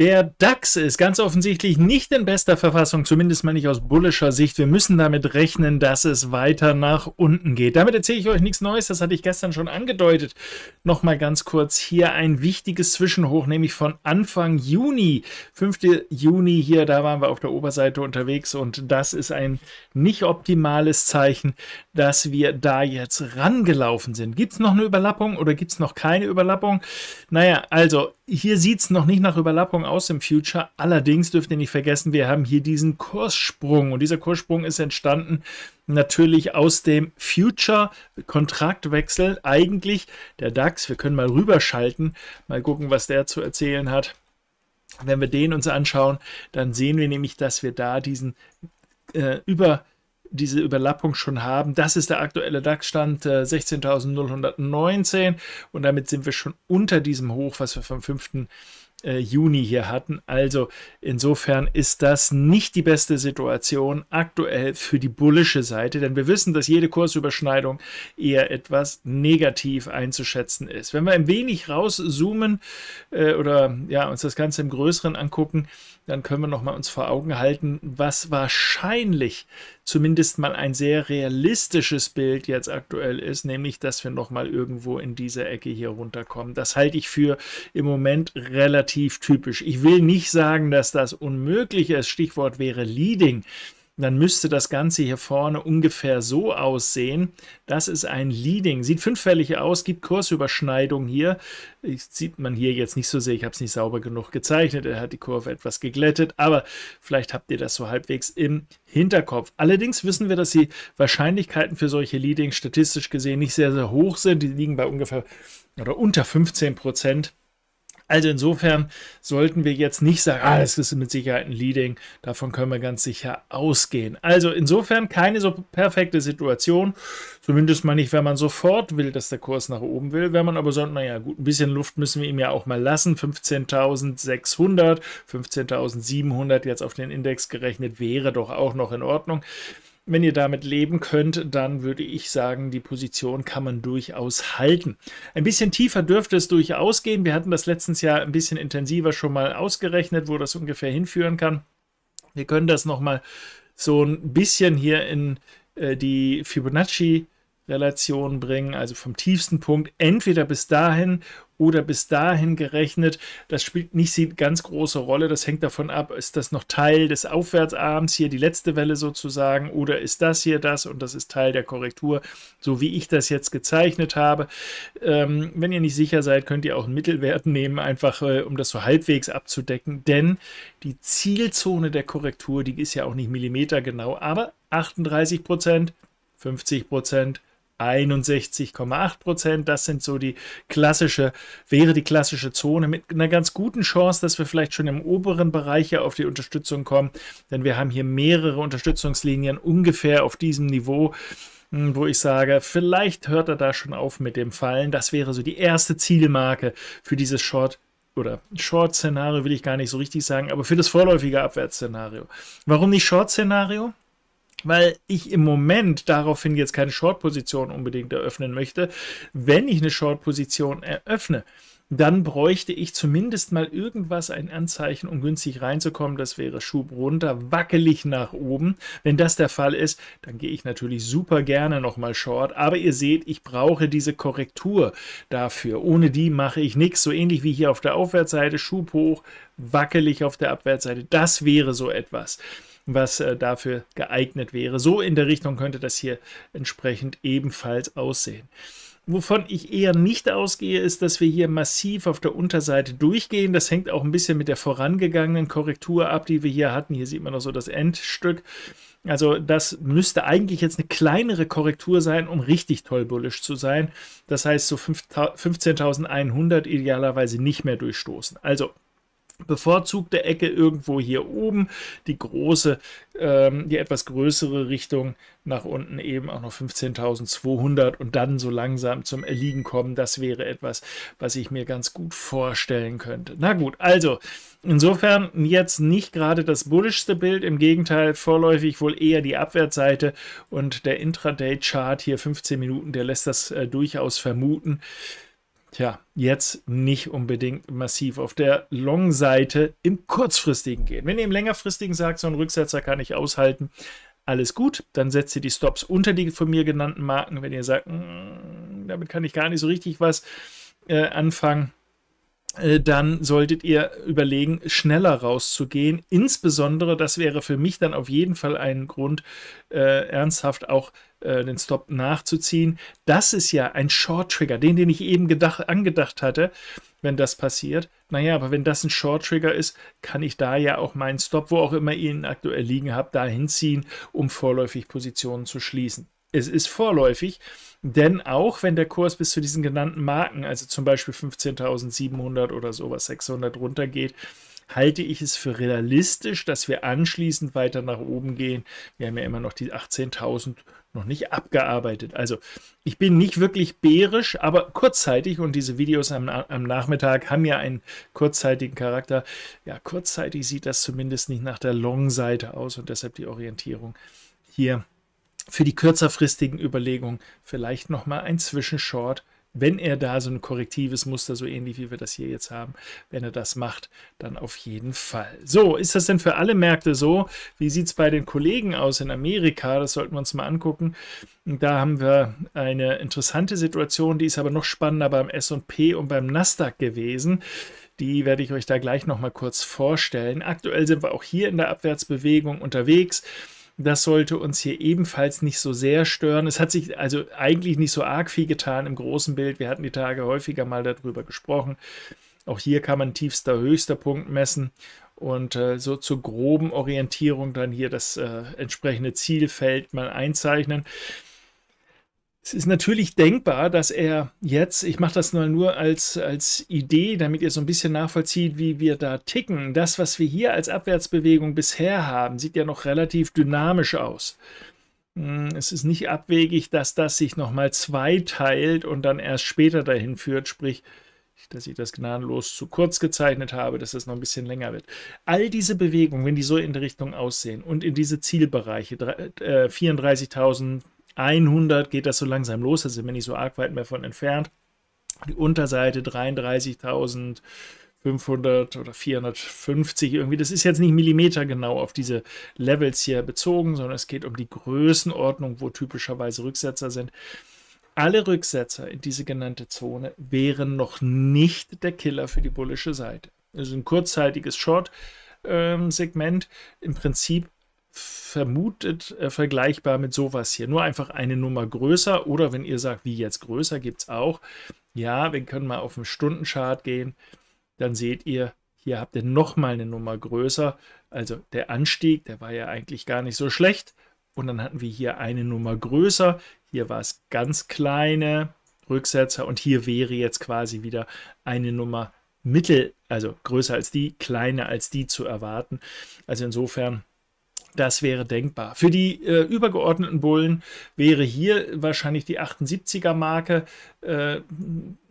Der DAX ist ganz offensichtlich nicht in bester Verfassung, zumindest mal nicht aus bullischer Sicht. Wir müssen damit rechnen, dass es weiter nach unten geht. Damit erzähle ich euch nichts Neues, das hatte ich gestern schon angedeutet. Nochmal ganz kurz hier ein wichtiges Zwischenhoch, nämlich von Anfang Juni. 5. Juni hier, da waren wir auf der Oberseite unterwegs und das ist ein nicht optimales Zeichen, dass wir da jetzt rangelaufen sind. Gibt es noch eine Überlappung oder gibt es noch keine Überlappung? Naja, also hier sieht es noch nicht nach Überlappung Erfahrung aus dem Future. Allerdings dürft ihr nicht vergessen, wir haben hier diesen Kurssprung und dieser Kurssprung ist entstanden natürlich aus dem Future-Kontraktwechsel eigentlich der DAX. Wir können mal rüberschalten, mal gucken, was der zu erzählen hat. Wenn wir den uns anschauen, dann sehen wir nämlich, dass wir da diesen äh, über diese Überlappung schon haben. Das ist der aktuelle DAX-Stand äh, 16.019 und damit sind wir schon unter diesem Hoch, was wir vom 5 äh, Juni hier hatten. Also insofern ist das nicht die beste Situation aktuell für die bullische Seite, denn wir wissen, dass jede Kursüberschneidung eher etwas negativ einzuschätzen ist. Wenn wir ein wenig rauszoomen äh, oder ja, uns das Ganze im Größeren angucken, dann können wir nochmal uns vor Augen halten, was wahrscheinlich zumindest mal ein sehr realistisches Bild jetzt aktuell ist, nämlich, dass wir nochmal irgendwo in dieser Ecke hier runterkommen. Das halte ich für im Moment relativ typisch. Ich will nicht sagen, dass das unmöglich ist. Stichwort wäre Leading dann müsste das Ganze hier vorne ungefähr so aussehen. Das ist ein Leading. Sieht fünffällig aus, gibt Kursüberschneidung hier. Ich, sieht man hier jetzt nicht so sehr, ich habe es nicht sauber genug gezeichnet. Er hat die Kurve etwas geglättet, aber vielleicht habt ihr das so halbwegs im Hinterkopf. Allerdings wissen wir, dass die Wahrscheinlichkeiten für solche Leadings statistisch gesehen nicht sehr, sehr hoch sind. Die liegen bei ungefähr oder unter 15 Prozent. Also insofern sollten wir jetzt nicht sagen, ah, das ist mit Sicherheit ein Leading, davon können wir ganz sicher ausgehen. Also insofern keine so perfekte Situation, zumindest mal nicht, wenn man sofort will, dass der Kurs nach oben will. Wenn man aber sagt, naja gut, ein bisschen Luft müssen wir ihm ja auch mal lassen, 15.600, 15.700 jetzt auf den Index gerechnet, wäre doch auch noch in Ordnung. Wenn ihr damit leben könnt, dann würde ich sagen, die Position kann man durchaus halten. Ein bisschen tiefer dürfte es durchaus gehen. Wir hatten das letztens ja ein bisschen intensiver schon mal ausgerechnet, wo das ungefähr hinführen kann. Wir können das nochmal so ein bisschen hier in äh, die Fibonacci Relation bringen, also vom tiefsten Punkt entweder bis dahin oder bis dahin gerechnet. Das spielt nicht die ganz große Rolle. Das hängt davon ab, ist das noch Teil des Aufwärtsarms hier, die letzte Welle sozusagen, oder ist das hier das und das ist Teil der Korrektur, so wie ich das jetzt gezeichnet habe. Ähm, wenn ihr nicht sicher seid, könnt ihr auch einen Mittelwert nehmen, einfach äh, um das so halbwegs abzudecken, denn die Zielzone der Korrektur, die ist ja auch nicht millimetergenau, aber 38 Prozent, 50 Prozent, 61,8 Prozent. Das sind so die klassische, wäre die klassische Zone mit einer ganz guten Chance, dass wir vielleicht schon im oberen Bereich ja auf die Unterstützung kommen, denn wir haben hier mehrere Unterstützungslinien ungefähr auf diesem Niveau hm, wo ich sage, vielleicht hört er da schon auf mit dem Fallen. Das wäre so die erste Zielmarke für dieses Short oder Short-Szenario will ich gar nicht so richtig sagen, aber für das vorläufige Abwärtsszenario. Warum nicht Short-Szenario? weil ich im Moment daraufhin jetzt keine Short-Position unbedingt eröffnen möchte. Wenn ich eine Short-Position eröffne, dann bräuchte ich zumindest mal irgendwas, ein Anzeichen, um günstig reinzukommen. Das wäre Schub runter, wackelig nach oben. Wenn das der Fall ist, dann gehe ich natürlich super gerne nochmal short. Aber ihr seht, ich brauche diese Korrektur dafür. Ohne die mache ich nichts. So ähnlich wie hier auf der Aufwärtsseite, Schub hoch, wackelig auf der Abwärtsseite. Das wäre so etwas was äh, dafür geeignet wäre. So in der Richtung könnte das hier entsprechend ebenfalls aussehen. Wovon ich eher nicht ausgehe, ist, dass wir hier massiv auf der Unterseite durchgehen. Das hängt auch ein bisschen mit der vorangegangenen Korrektur ab, die wir hier hatten. Hier sieht man noch so das Endstück. Also das müsste eigentlich jetzt eine kleinere Korrektur sein, um richtig toll bullisch zu sein. Das heißt so 15.100 idealerweise nicht mehr durchstoßen. Also bevorzugte Ecke irgendwo hier oben, die große, ähm, die etwas größere Richtung nach unten eben auch noch 15.200 und dann so langsam zum Erliegen kommen. Das wäre etwas, was ich mir ganz gut vorstellen könnte. Na gut, also insofern jetzt nicht gerade das bullischste Bild, im Gegenteil vorläufig wohl eher die Abwärtsseite und der Intraday-Chart hier 15 Minuten, der lässt das äh, durchaus vermuten tja, jetzt nicht unbedingt massiv auf der Long-Seite im kurzfristigen gehen. Wenn ihr im längerfristigen sagt, so ein Rücksetzer kann ich aushalten, alles gut, dann setzt ihr die Stops unter die von mir genannten Marken. Wenn ihr sagt, mm, damit kann ich gar nicht so richtig was äh, anfangen, äh, dann solltet ihr überlegen, schneller rauszugehen. Insbesondere, das wäre für mich dann auf jeden Fall ein Grund, äh, ernsthaft auch zu äh, den Stop nachzuziehen. Das ist ja ein Short Trigger, den, den ich eben gedacht, angedacht hatte, wenn das passiert. Naja, aber wenn das ein Short Trigger ist, kann ich da ja auch meinen Stop, wo auch immer ihn aktuell liegen habe, dahin ziehen, um vorläufig Positionen zu schließen. Es ist vorläufig, denn auch wenn der Kurs bis zu diesen genannten Marken, also zum Beispiel 15.700 oder sowas, 600 runtergeht, halte ich es für realistisch, dass wir anschließend weiter nach oben gehen. Wir haben ja immer noch die 18.000 noch nicht abgearbeitet. Also ich bin nicht wirklich bärisch, aber kurzzeitig und diese Videos am, am, Nachmittag haben ja einen kurzzeitigen Charakter. Ja, kurzzeitig sieht das zumindest nicht nach der Long-Seite aus und deshalb die Orientierung hier für die kürzerfristigen Überlegungen vielleicht nochmal ein Zwischenshort wenn er da so ein korrektives Muster, so ähnlich wie wir das hier jetzt haben, wenn er das macht, dann auf jeden Fall. So, ist das denn für alle Märkte so? Wie sieht es bei den Kollegen aus in Amerika? Das sollten wir uns mal angucken. Da haben wir eine interessante Situation, die ist aber noch spannender beim SP und beim Nasdaq gewesen. Die werde ich euch da gleich nochmal kurz vorstellen. Aktuell sind wir auch hier in der Abwärtsbewegung unterwegs. Das sollte uns hier ebenfalls nicht so sehr stören. Es hat sich also eigentlich nicht so arg viel getan im großen Bild. Wir hatten die Tage häufiger mal darüber gesprochen. Auch hier kann man tiefster, höchster Punkt messen und äh, so zur groben Orientierung dann hier das äh, entsprechende Zielfeld mal einzeichnen. Es ist natürlich denkbar, dass er jetzt, ich mache das nur als, als Idee, damit ihr so ein bisschen nachvollzieht, wie wir da ticken. Das, was wir hier als Abwärtsbewegung bisher haben, sieht ja noch relativ dynamisch aus. Hm, es ist nicht abwegig, dass das sich nochmal zweiteilt und dann erst später dahin führt, sprich, dass ich das gnadenlos zu kurz gezeichnet habe, dass das noch ein bisschen länger wird. All diese Bewegungen, wenn die so in die Richtung aussehen und in diese Zielbereiche, 34.000, 100 geht das so langsam los, da sind wir nicht so arg weit mehr von entfernt. Die Unterseite 33.000. 500 oder 450 irgendwie. Das ist jetzt nicht millimetergenau auf diese Levels hier bezogen, sondern es geht um die Größenordnung, wo typischerweise Rücksetzer sind. Alle Rücksetzer in diese genannte Zone wären noch nicht der Killer für die bullische Seite. ist ein kurzzeitiges Short-Segment. Ähm, Im Prinzip vermutet äh, vergleichbar mit sowas hier. Nur einfach eine Nummer größer oder wenn ihr sagt, wie jetzt größer, gibt es auch. Ja, wir können mal auf den Stundenchart gehen. Dann seht ihr, hier habt ihr nochmal eine Nummer größer. Also der Anstieg, der war ja eigentlich gar nicht so schlecht. Und dann hatten wir hier eine Nummer größer. Hier war es ganz kleine Rücksetzer. Und hier wäre jetzt quasi wieder eine Nummer mittel, also größer als die, kleiner als die zu erwarten. Also insofern das wäre denkbar. Für die äh, übergeordneten Bullen wäre hier wahrscheinlich die 78er Marke äh,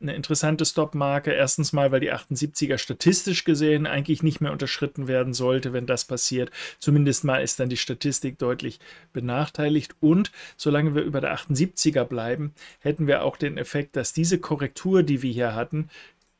eine interessante Stop-Marke. Erstens mal, weil die 78er statistisch gesehen eigentlich nicht mehr unterschritten werden sollte, wenn das passiert. Zumindest mal ist dann die Statistik deutlich benachteiligt. Und solange wir über der 78er bleiben, hätten wir auch den Effekt, dass diese Korrektur, die wir hier hatten,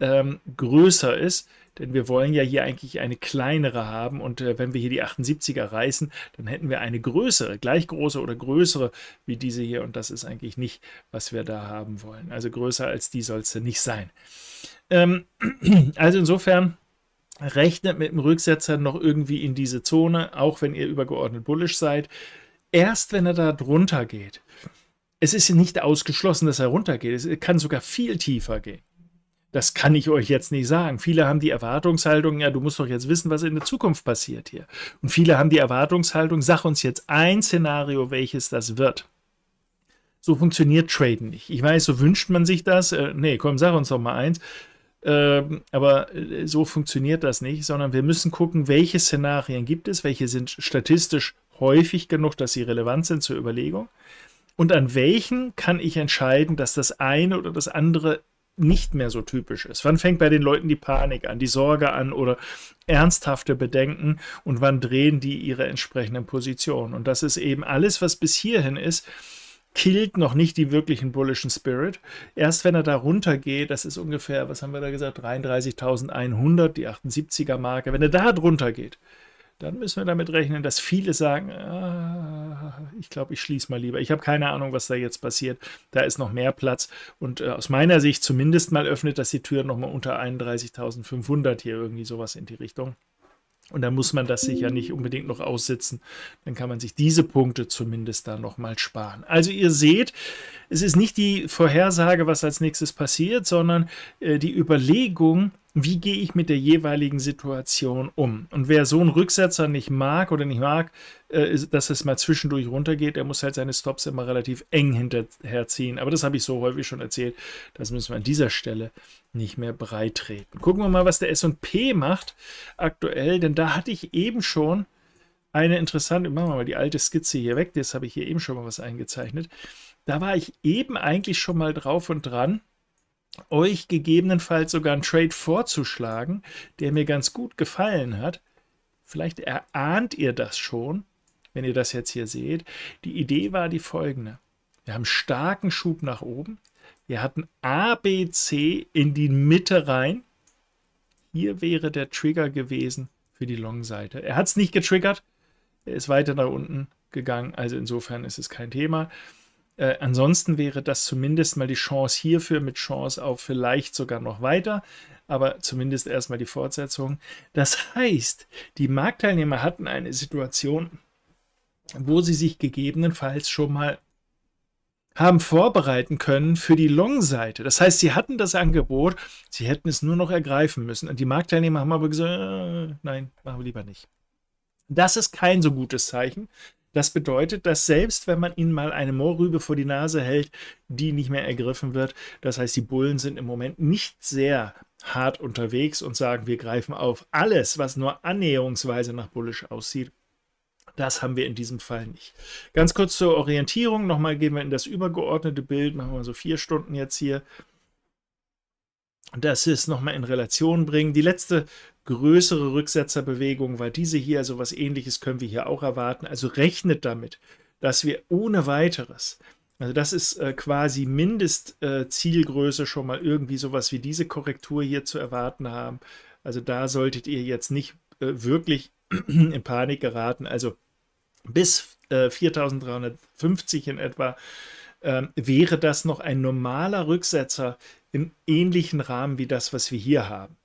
ähm, größer ist denn wir wollen ja hier eigentlich eine kleinere haben und äh, wenn wir hier die 78er reißen, dann hätten wir eine größere, gleich große oder größere wie diese hier und das ist eigentlich nicht, was wir da haben wollen. Also größer als die soll es nicht sein. Ähm, also insofern rechnet mit dem Rücksetzer noch irgendwie in diese Zone, auch wenn ihr übergeordnet bullisch seid. Erst wenn er da drunter geht, es ist nicht ausgeschlossen, dass er runtergeht. Es kann sogar viel tiefer gehen. Das kann ich euch jetzt nicht sagen. Viele haben die Erwartungshaltung, ja, du musst doch jetzt wissen, was in der Zukunft passiert hier. Und viele haben die Erwartungshaltung, sag uns jetzt ein Szenario, welches das wird. So funktioniert Traden nicht. Ich weiß, so wünscht man sich das. Äh, nee, komm, sag uns doch mal eins. Ähm, aber äh, so funktioniert das nicht, sondern wir müssen gucken, welche Szenarien gibt es, welche sind statistisch häufig genug, dass sie relevant sind zur Überlegung. Und an welchen kann ich entscheiden, dass das eine oder das andere nicht mehr so typisch ist. Wann fängt bei den Leuten die Panik an, die Sorge an oder ernsthafte Bedenken und wann drehen die ihre entsprechenden Positionen? Und das ist eben alles, was bis hierhin ist, killt noch nicht die wirklichen bullischen Spirit. Erst wenn er da runtergeht, das ist ungefähr, was haben wir da gesagt, 33.100, die 78er Marke, wenn er da drunter geht, dann müssen wir damit rechnen, dass viele sagen, ah, ich glaube, ich schließe mal lieber. Ich habe keine Ahnung, was da jetzt passiert. Da ist noch mehr Platz. Und äh, aus meiner Sicht zumindest mal öffnet das die Tür nochmal unter 31.500 hier irgendwie sowas in die Richtung. Und dann muss man das sicher nicht unbedingt noch aussitzen. Dann kann man sich diese Punkte zumindest da nochmal sparen. Also ihr seht, es ist nicht die Vorhersage, was als nächstes passiert, sondern äh, die Überlegung, wie gehe ich mit der jeweiligen Situation um? Und wer so einen Rücksetzer nicht mag oder nicht mag, äh, dass es mal zwischendurch runtergeht, der muss halt seine Stops immer relativ eng hinterherziehen. Aber das habe ich so häufig schon erzählt. Das müssen wir an dieser Stelle nicht mehr breitreten. Gucken wir mal, was der SP macht aktuell, denn da hatte ich eben schon eine interessante, machen wir mal die alte Skizze hier weg, das habe ich hier eben schon mal was eingezeichnet. Da war ich eben eigentlich schon mal drauf und dran euch gegebenenfalls sogar einen Trade vorzuschlagen, der mir ganz gut gefallen hat. Vielleicht erahnt ihr das schon, wenn ihr das jetzt hier seht. Die Idee war die folgende. Wir haben starken Schub nach oben. Wir hatten ABC in die Mitte rein. Hier wäre der Trigger gewesen für die Long-Seite. Er hat es nicht getriggert. Er ist weiter nach unten gegangen. Also insofern ist es kein Thema. Äh, ansonsten wäre das zumindest mal die Chance hierfür mit Chance auf vielleicht sogar noch weiter, aber zumindest erstmal die Fortsetzung. Das heißt, die Marktteilnehmer hatten eine Situation, wo sie sich gegebenenfalls schon mal haben vorbereiten können für die Long-Seite. Das heißt, sie hatten das Angebot, sie hätten es nur noch ergreifen müssen. Und die Marktteilnehmer haben aber gesagt, äh, nein, machen wir lieber nicht. Das ist kein so gutes Zeichen, das bedeutet, dass selbst wenn man ihnen mal eine Mohrrübe vor die Nase hält, die nicht mehr ergriffen wird. Das heißt, die Bullen sind im Moment nicht sehr hart unterwegs und sagen, wir greifen auf alles, was nur annäherungsweise nach bullisch aussieht. Das haben wir in diesem Fall nicht. Ganz kurz zur Orientierung. Nochmal gehen wir in das übergeordnete Bild. Machen wir so vier Stunden jetzt hier. Das ist nochmal in Relation bringen. Die letzte größere Rücksetzerbewegungen, weil diese hier, so also was ähnliches können wir hier auch erwarten. Also rechnet damit, dass wir ohne weiteres, also das ist äh, quasi Mindestzielgröße äh, schon mal irgendwie sowas wie diese Korrektur hier zu erwarten haben. Also da solltet ihr jetzt nicht äh, wirklich in Panik geraten. Also bis 4350 äh, in etwa ähm, wäre das noch ein normaler Rücksetzer im ähnlichen Rahmen wie das, was wir hier haben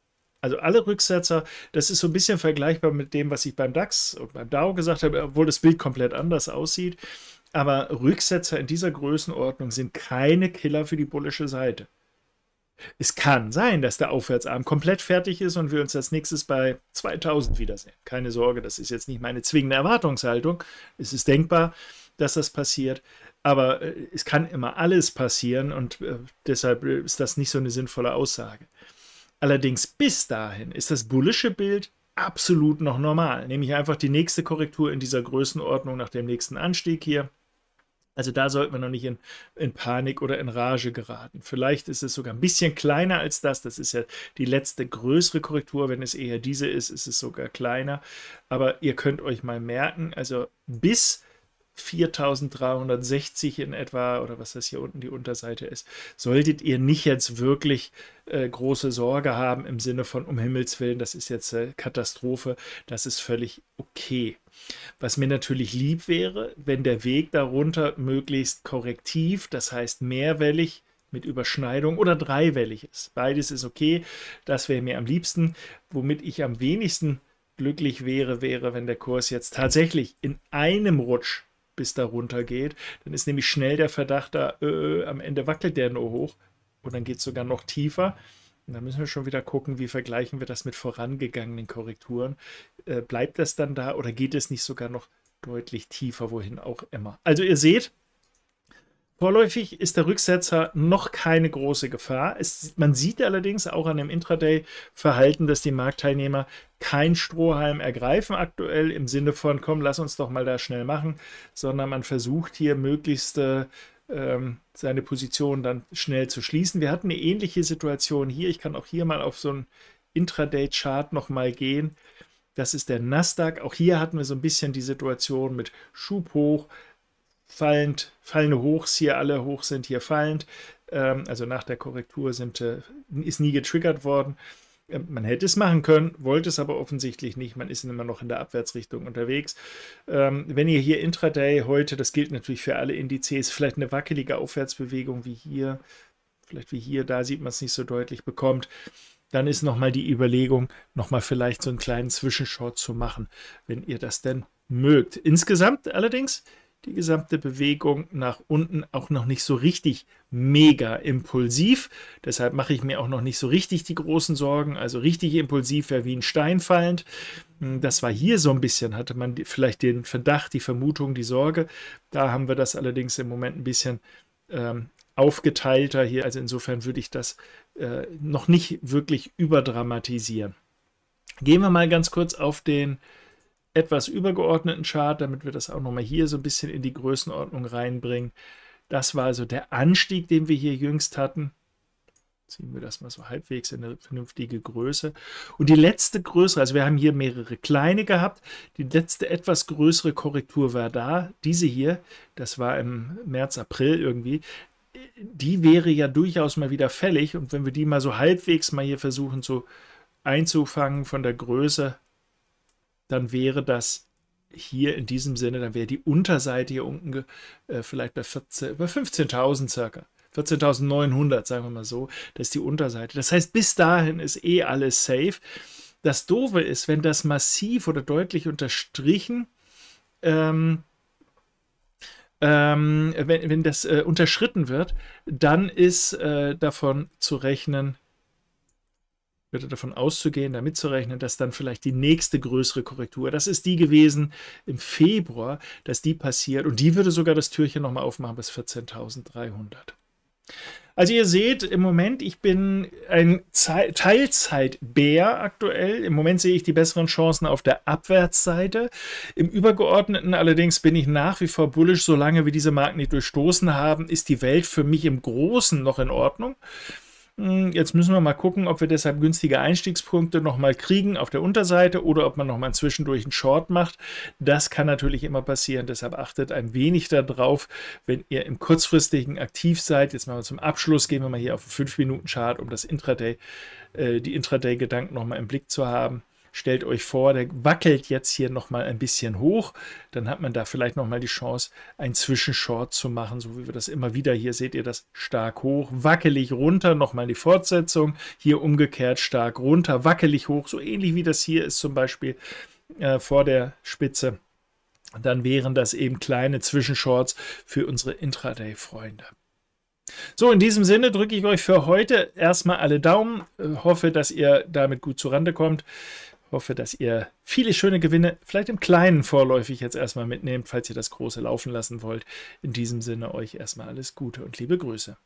also alle Rücksetzer, das ist so ein bisschen vergleichbar mit dem, was ich beim DAX und beim DAO gesagt habe, obwohl das Bild komplett anders aussieht. Aber Rücksetzer in dieser Größenordnung sind keine Killer für die bullische Seite. Es kann sein, dass der Aufwärtsarm komplett fertig ist und wir uns als nächstes bei 2000 wiedersehen. Keine Sorge, das ist jetzt nicht meine zwingende Erwartungshaltung. Es ist denkbar, dass das passiert, aber äh, es kann immer alles passieren und äh, deshalb äh, ist das nicht so eine sinnvolle Aussage. Allerdings bis dahin ist das bullische Bild absolut noch normal, nämlich einfach die nächste Korrektur in dieser Größenordnung nach dem nächsten Anstieg hier. Also da sollten wir noch nicht in, in, Panik oder in Rage geraten. Vielleicht ist es sogar ein bisschen kleiner als das. Das ist ja die letzte größere Korrektur. Wenn es eher diese ist, ist es sogar kleiner. Aber ihr könnt euch mal merken, also bis 4360 in etwa oder was das hier unten die Unterseite ist, solltet ihr nicht jetzt wirklich äh, große Sorge haben im Sinne von um Himmels willen, das ist jetzt eine äh, Katastrophe, das ist völlig okay. Was mir natürlich lieb wäre, wenn der Weg darunter möglichst korrektiv, das heißt mehrwellig mit Überschneidung oder dreiwellig ist. Beides ist okay, das wäre mir am liebsten, womit ich am wenigsten glücklich wäre, wäre, wenn der Kurs jetzt tatsächlich in einem Rutsch bis da runter geht. Dann ist nämlich schnell der Verdacht da, äh, äh am Ende wackelt der nur hoch und dann geht es sogar noch tiefer. Und dann müssen wir schon wieder gucken, wie vergleichen wir das mit vorangegangenen Korrekturen. Äh, bleibt das dann da oder geht es nicht sogar noch deutlich tiefer, wohin auch immer? Also ihr seht, Vorläufig ist der Rücksetzer noch keine große Gefahr. Es, man sieht allerdings auch an dem Intraday-Verhalten, dass die Marktteilnehmer kein Strohhalm ergreifen aktuell im Sinne von, komm, lass uns doch mal da schnell machen, sondern man versucht hier möglichst äh, ähm, seine Position dann schnell zu schließen. Wir hatten eine ähnliche Situation hier. Ich kann auch hier mal auf so einen Intraday-Chart nochmal gehen. Das ist der Nasdaq. Auch hier hatten wir so ein bisschen die Situation mit Schub hoch, fallend, fallende Hochs hier alle hoch sind hier fallend. Ähm, also nach der Korrektur sind, äh, ist nie getriggert worden. Ähm, man hätte es machen können, wollte es aber offensichtlich nicht. Man ist immer noch in der Abwärtsrichtung unterwegs. Ähm, wenn ihr hier Intraday heute, das gilt natürlich für alle Indizes, vielleicht eine wackelige Aufwärtsbewegung wie hier, vielleicht wie hier, da sieht man es nicht so deutlich, bekommt, dann ist nochmal die Überlegung, nochmal vielleicht so einen kleinen Zwischenshort zu machen, wenn ihr das denn mögt. Insgesamt allerdings die gesamte Bewegung nach unten auch noch nicht so richtig mega impulsiv. Deshalb mache ich mir auch noch nicht so richtig die großen Sorgen. Also richtig impulsiv wäre wie ein Stein fallend. Hm, das war hier so ein bisschen, hatte man vielleicht den Verdacht, die Vermutung, die Sorge. Da haben wir das allerdings im Moment ein bisschen ähm, aufgeteilter hier. Also insofern würde ich das äh, noch nicht wirklich überdramatisieren. Gehen wir mal ganz kurz auf den etwas übergeordneten Chart, damit wir das auch nochmal hier so ein bisschen in die Größenordnung reinbringen. Das war also der Anstieg, den wir hier jüngst hatten. Ziehen wir das mal so halbwegs in eine vernünftige Größe. Und die letzte größere, also wir haben hier mehrere kleine gehabt, die letzte etwas größere Korrektur war da, diese hier, das war im März, April irgendwie, die wäre ja durchaus mal wieder fällig. Und wenn wir die mal so halbwegs mal hier versuchen zu einzufangen von der Größe, dann wäre das hier in diesem Sinne, dann wäre die Unterseite hier unten äh, vielleicht bei, bei 15.000 circa. 14.900, sagen wir mal so, das ist die Unterseite. Das heißt, bis dahin ist eh alles safe. Das Doofe ist, wenn das massiv oder deutlich unterstrichen, ähm, ähm, wenn, wenn das äh, unterschritten wird, dann ist äh, davon zu rechnen, wäre davon auszugehen, zu rechnen, dass dann vielleicht die nächste größere Korrektur, das ist die gewesen im Februar, dass die passiert und die würde sogar das Türchen nochmal aufmachen bis 14.300. Also ihr seht im Moment, ich bin ein Teilzeitbär aktuell. Im Moment sehe ich die besseren Chancen auf der Abwärtsseite. Im Übergeordneten allerdings bin ich nach wie vor bullisch. Solange wir diese Marken nicht durchstoßen haben, ist die Welt für mich im Großen noch in Ordnung. Hm, jetzt müssen wir mal gucken, ob wir deshalb günstige Einstiegspunkte nochmal kriegen auf der Unterseite oder ob man nochmal zwischendurch einen Short macht. Das kann natürlich immer passieren, deshalb achtet ein wenig darauf, wenn ihr im kurzfristigen aktiv seid. Jetzt machen wir zum Abschluss, gehen wir mal hier auf den 5-Minuten-Chart, um das Intraday, äh, die Intraday-Gedanken nochmal im Blick zu haben. Stellt euch vor, der wackelt jetzt hier nochmal ein bisschen hoch. Dann hat man da vielleicht nochmal die Chance, einen Zwischenshort zu machen, so wie wir das immer wieder hier seht ihr das stark hoch, wackelig runter, nochmal die Fortsetzung. Hier umgekehrt stark runter, wackelig hoch, so ähnlich wie das hier ist zum Beispiel äh, vor der Spitze. Dann wären das eben kleine Zwischenshorts für unsere Intraday-Freunde. So, in diesem Sinne drücke ich euch für heute erstmal alle Daumen, äh, hoffe, dass ihr damit gut zurande kommt hoffe, dass ihr viele schöne Gewinne, vielleicht im Kleinen vorläufig jetzt erstmal mitnehmt, falls ihr das Große laufen lassen wollt. In diesem Sinne euch erstmal alles Gute und liebe Grüße.